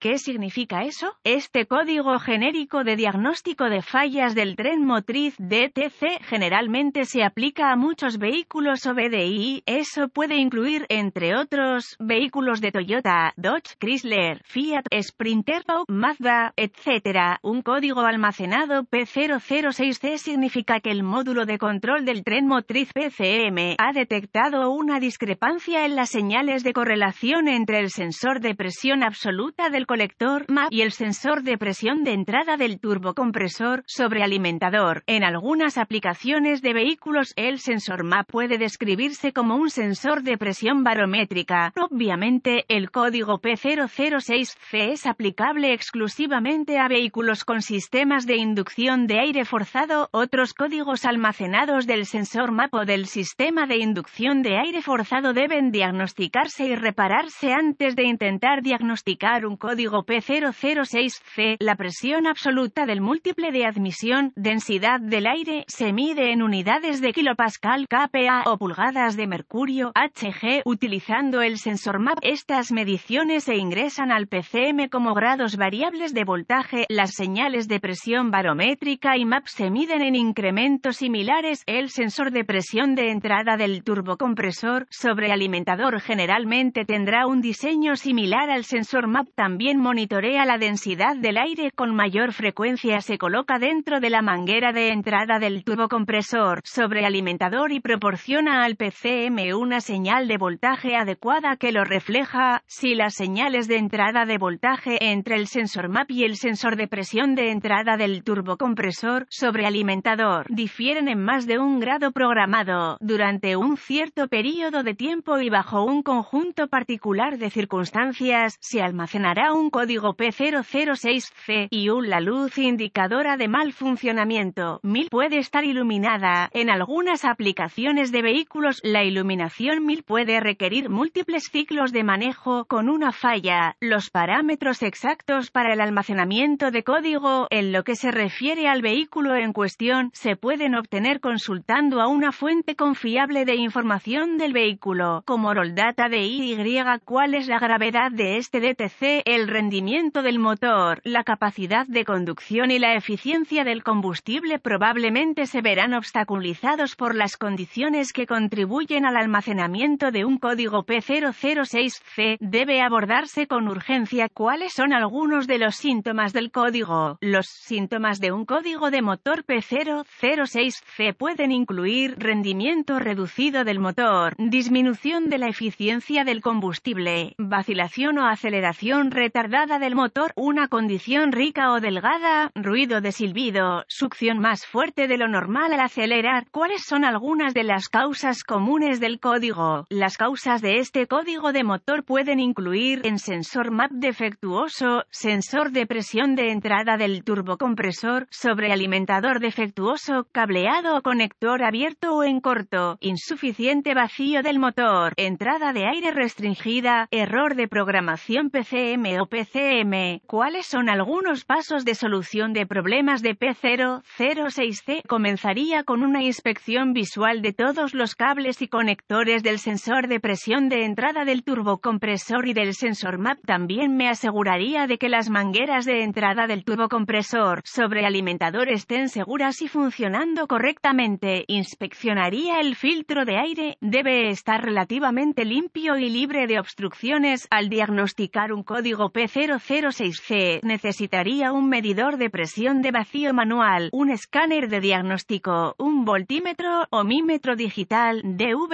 ¿Qué significa eso? Este código genérico de diagnóstico de fallas del tren motriz DTC generalmente se aplica a muchos vehículos OBDI. Eso puede incluir, entre otros, vehículos de Toyota, Dodge, Chrysler, Fiat, Sprinter Mazda, etc. Un código almacenado P006C significa que el módulo de control del tren motriz PCM ha detectado una discrepancia en las señales de correlación entre el sensor de presión absoluta del colector MAP y el sensor de presión de entrada del turbocompresor sobre alimentador. En algunas aplicaciones de vehículos el sensor MAP puede describirse como un sensor de presión barométrica. Obviamente, el código P006C es aplicable exclusivamente a vehículos con sistemas de inducción de aire forzado, otros códigos almacenados del sensor MAP o del sistema de inducción de aire forzado deben diagnosticarse y repararse antes de intentar diagnosticar un código P006C, la presión absoluta del múltiple de admisión, densidad del aire, se mide en unidades de kilopascal kPa o pulgadas de mercurio Hg utilizando el sensor MAP. Estas mediciones se ingresan al PCM como grados variables de voltaje. Las señales de presión barométrica y MAP se miden en incrementos similares. El sensor de presión de entrada del turbocompresor sobrealimentador generalmente tendrá un diseño similar al sensor MAP también monitorea la densidad del aire con mayor frecuencia se coloca dentro de la manguera de entrada del turbocompresor compresor sobre alimentador y proporciona al PCM una señal de voltaje adecuada que lo refleja. Si las señales de entrada de voltaje entre el sensor MAP y el sensor de presión de entrada del turbocompresor sobre alimentador difieren en más de un grado programado durante un cierto periodo de tiempo y bajo un conjunto particular de circunstancias, se almacenará un un código P006C y un la luz indicadora de mal funcionamiento. MIL puede estar iluminada. En algunas aplicaciones de vehículos, la iluminación MIL puede requerir múltiples ciclos de manejo con una falla. Los parámetros exactos para el almacenamiento de código en lo que se refiere al vehículo en cuestión se pueden obtener consultando a una fuente confiable de información del vehículo, como Data de Y cuál es la gravedad de este DTC, el rendimiento del motor, la capacidad de conducción y la eficiencia del combustible probablemente se verán obstaculizados por las condiciones que contribuyen al almacenamiento de un código P006C. Debe abordarse con urgencia cuáles son algunos de los síntomas del código. Los síntomas de un código de motor P006C pueden incluir rendimiento reducido del motor, disminución de la eficiencia del combustible, vacilación o aceleración reducida tardada del motor, una condición rica o delgada, ruido de silbido, succión más fuerte de lo normal al acelerar. ¿Cuáles son algunas de las causas comunes del código? Las causas de este código de motor pueden incluir en sensor map defectuoso, sensor de presión de entrada del turbocompresor, sobrealimentador defectuoso, cableado o conector abierto o en corto, insuficiente vacío del motor, entrada de aire restringida, error de programación PCM PCM. ¿Cuáles son algunos pasos de solución de problemas de P006C? Comenzaría con una inspección visual de todos los cables y conectores del sensor de presión de entrada del turbocompresor y del sensor MAP. También me aseguraría de que las mangueras de entrada del turbocompresor sobre alimentador estén seguras y funcionando correctamente. Inspeccionaría el filtro de aire. Debe estar relativamente limpio y libre de obstrucciones. Al diagnosticar un código P006C necesitaría un medidor de presión de vacío manual, un escáner de diagnóstico, un voltímetro o mímetro digital, DVOM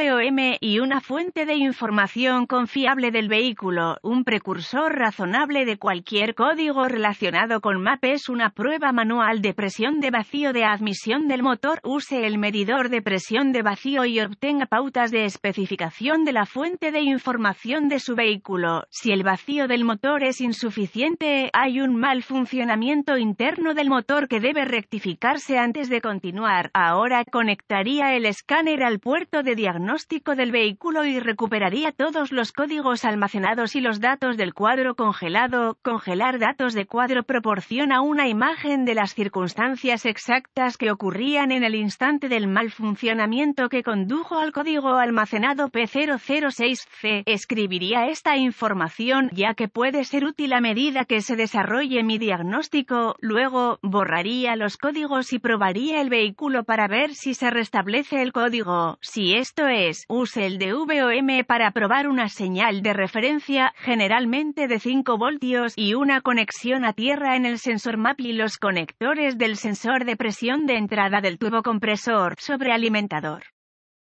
y una fuente de información confiable del vehículo, un precursor razonable de cualquier código relacionado con MAP es una prueba manual de presión de vacío de admisión del motor, use el medidor de presión de vacío y obtenga pautas de especificación de la fuente de información de su vehículo. Si el vacío del motor es insuficiente, hay un mal funcionamiento interno del motor que debe rectificarse antes de continuar. Ahora conectaría el escáner al puerto de diagnóstico del vehículo y recuperaría todos los códigos almacenados y los datos del cuadro congelado. Congelar datos de cuadro proporciona una imagen de las circunstancias exactas que ocurrían en el instante del mal funcionamiento que condujo al código almacenado P006C. Escribiría esta información ya que puede ser útil a medida que se desarrolle mi diagnóstico, luego borraría los códigos y probaría el vehículo para ver si se restablece el código. Si esto es, use el DVOM para probar una señal de referencia, generalmente de 5 voltios, y una conexión a tierra en el sensor MAP y los conectores del sensor de presión de entrada del tubo compresor sobre alimentador.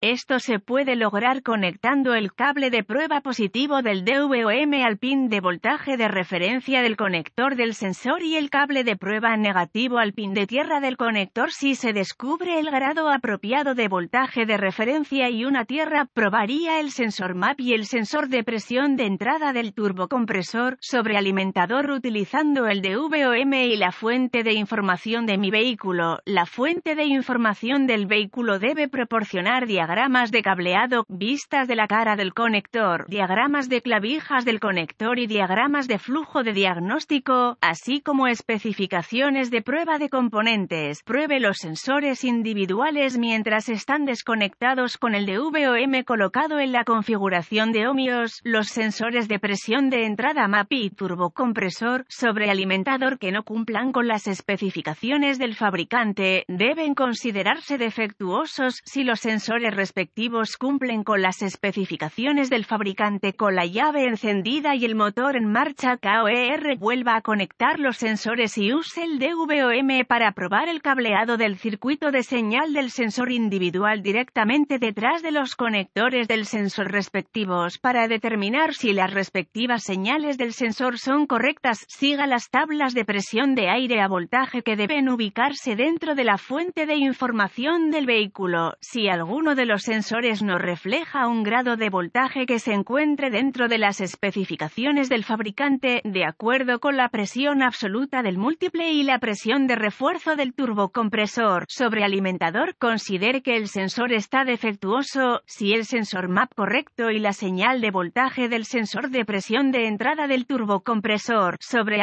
Esto se puede lograr conectando el cable de prueba positivo del DVOM al pin de voltaje de referencia del conector del sensor y el cable de prueba negativo al pin de tierra del conector si se descubre el grado apropiado de voltaje de referencia y una tierra, probaría el sensor MAP y el sensor de presión de entrada del turbocompresor sobre alimentador utilizando el DVOM y la fuente de información de mi vehículo. La fuente de información del vehículo debe proporcionar diagramas de cableado, vistas de la cara del conector, diagramas de clavijas del conector y diagramas de flujo de diagnóstico, así como especificaciones de prueba de componentes. Pruebe los sensores individuales mientras están desconectados con el de colocado en la configuración de ohmios, los sensores de presión de entrada MAPI, turbocompresor, sobrealimentador que no cumplan con las especificaciones del fabricante, deben considerarse defectuosos si los sensores respectivos cumplen con las especificaciones del fabricante con la llave encendida y el motor en marcha KOER vuelva a conectar los sensores y use el DVOM para probar el cableado del circuito de señal del sensor individual directamente detrás de los conectores del sensor respectivos para determinar si las respectivas señales del sensor son correctas. Siga las tablas de presión de aire a voltaje que deben ubicarse dentro de la fuente de información del vehículo. Si alguno de los los sensores nos refleja un grado de voltaje que se encuentre dentro de las especificaciones del fabricante de acuerdo con la presión absoluta del múltiple y la presión de refuerzo del turbocompresor sobre alimentador. Considere que el sensor está defectuoso si el sensor MAP correcto y la señal de voltaje del sensor de presión de entrada del turbocompresor sobre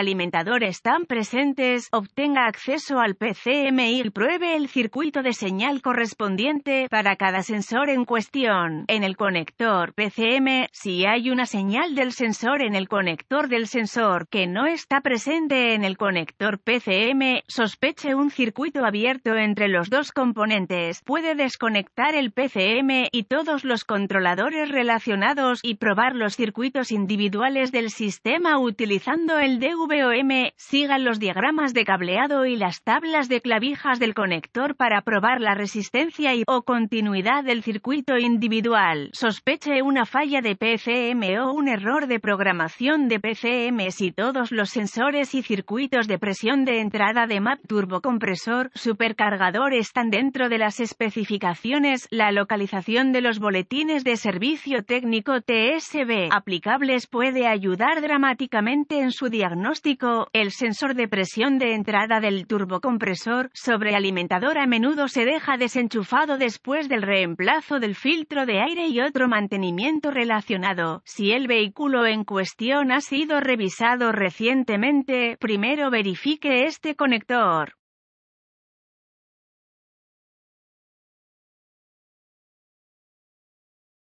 están presentes, obtenga acceso al PCM y pruebe el circuito de señal correspondiente para cada sensor en cuestión. En el conector PCM, si hay una señal del sensor en el conector del sensor que no está presente en el conector PCM, sospeche un circuito abierto entre los dos componentes. Puede desconectar el PCM y todos los controladores relacionados y probar los circuitos individuales del sistema utilizando el DVOM. Sigan los diagramas de cableado y las tablas de clavijas del conector para probar la resistencia y o continuidad del circuito individual, sospeche una falla de PCM o un error de programación de PCM si todos los sensores y circuitos de presión de entrada de MAP turbocompresor supercargador están dentro de las especificaciones, la localización de los boletines de servicio técnico TSB aplicables puede ayudar dramáticamente en su diagnóstico, el sensor de presión de entrada del turbocompresor sobrealimentador a menudo se deja desenchufado después del REM plazo del filtro de aire y otro mantenimiento relacionado. Si el vehículo en cuestión ha sido revisado recientemente, primero verifique este conector.